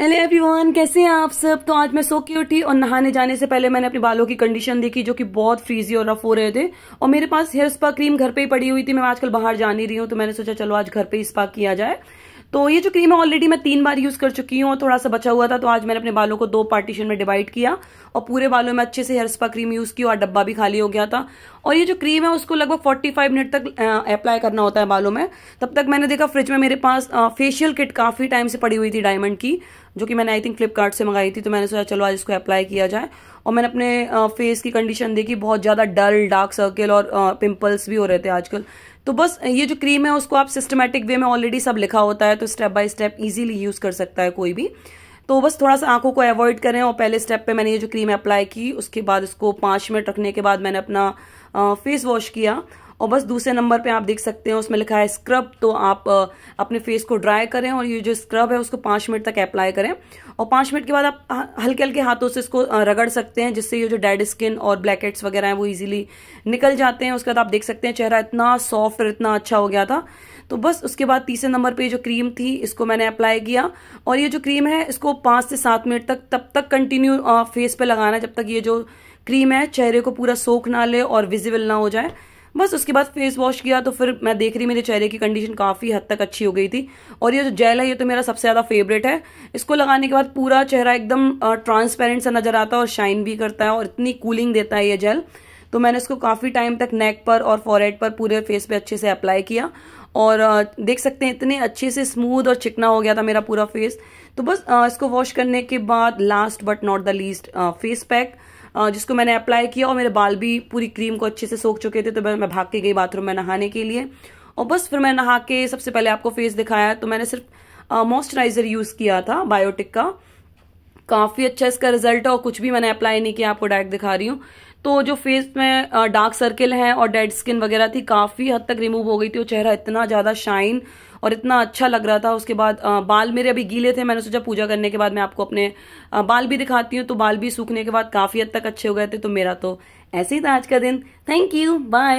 hello everyone कैसे हैं आप सब तो आज मैं सो की उठी और नहाने जाने से पहले मैंने अपने बालों की कंडीशन देखी जो कि बहुत फ्रीजी और रफ हो रहे थे और मेरे पास हेयर स्पा क्रीम घर पे ही पड़ी हुई थी मैं आजकल बाहर जा नहीं रही हूँ तो मैंने सोचा चलो आज घर पे ही स्पा किया जाए तो ये जो क्रीम है ऑलरेडी मैं तीन बार यूज कर चुकी हूँ थोड़ा सा बचा हुआ था तो आज मैंने अपने बालों को दो पार्टीशन में डिवाइड किया और पूरे बालों में अच्छे से हेयर स्पा क्रीम यूज की और डब्बा भी खाली हो गया था और ये जो क्रीम है उसको लगभग 45 मिनट तक अप्लाई करना होता है बालों में तब तक मैंने देखा फ्रिज में मेरे पास फेशियल किट काफी टाइम से पड़ी हुई थी डायमंड की जो कि मैंने आई थिंक फ्लिपकार्ट से मंगाई थी तो मैंने सोचा चलो आज इसको अप्लाई किया जाए और मैंने अपने फेस की कंडीशन देखी बहुत ज़्यादा डल डार्क सर्कल और पिम्पल्स भी हो रहे थे आजकल तो बस ये जो क्रीम है उसको आप सिस्टमेटिक वे में ऑलरेडी सब लिखा होता है तो step by step easily use कर सकता है कोई भी तो बस थोड़ा सा आंखों को अवॉइड करें और पहले स्टेप पे मैंने ये जो क्रीम अप्लाई की उसके बाद इसको पांच मिनट रखने के बाद मैंने अपना फेस वॉश किया और बस दूसरे नंबर पे आप देख सकते हैं उसमें लिखा है स्क्रब तो आप अपने फेस को ड्राई करें और ये जो स्क्रब है उसको पाँच मिनट तक अप्लाई करें और पाँच मिनट के बाद आप हल्के हल्के हाथों से इसको रगड़ सकते हैं जिससे ये जो डेड स्किन और ब्लैकेट्स वगैरह हैं वो ईजिली निकल जाते हैं उसके बाद आप देख सकते हैं चेहरा इतना सॉफ्ट और इतना अच्छा हो गया था तो बस उसके बाद तीसरे नंबर पे जो क्रीम थी इसको मैंने अप्लाई किया और ये जो क्रीम है इसको पाँच से सात मिनट तक तब तक कंटिन्यू फेस पे लगाना जब तक ये जो क्रीम है चेहरे को पूरा सोख ना ले और विजिबल ना हो जाए बस उसके बाद फेस वॉश किया तो फिर मैं देख रही मेरे चेहरे की कंडीशन काफ़ी हद तक अच्छी हो गई थी और ये जो जेल है ये तो मेरा सबसे ज़्यादा फेवरेट है इसको लगाने के बाद पूरा चेहरा एकदम ट्रांसपेरेंट सा नज़र आता है और शाइन भी करता है और इतनी कूलिंग देता है ये जेल तो मैंने इसको काफ़ी टाइम तक नेक पर और फॉरहेड पर पूरे फेस पर अच्छे से अप्लाई किया और देख सकते हैं इतने अच्छे से स्मूथ और चिकना हो गया था मेरा पूरा फेस तो बस इसको वॉश करने के बाद last but not the least face pack जिसको मैंने अप्लाई किया और मेरे बाल भी पूरी क्रीम को अच्छे से सोख चुके थे तो मैं भाग के गई बाथरूम में नहाने के लिए और बस फिर मैं नहा के सबसे पहले आपको फेस दिखाया तो मैंने सिर्फ मॉइस्चराइजर यूज़ किया था बायोटिक का काफ़ी अच्छा इसका रिजल्ट है और कुछ भी मैंने अप्लाई नहीं किया आपको डायरेक्ट दिखा रही हूँ तो जो फेस में डार्क सर्किल है और डेड स्किन वगैरह थी काफ़ी हद तक रिमूव हो गई थी और चेहरा इतना ज़्यादा शाइन और इतना अच्छा लग रहा था उसके बाद बाल मेरे अभी गीले थे मैंने सोचा पूजा करने के बाद मैं आपको अपने बाल भी दिखाती हूँ तो बाल भी सूखने के बाद काफ़ी हद तक अच्छे हो गए थे तो मेरा तो ऐसे ही था आज का दिन थैंक यू बाय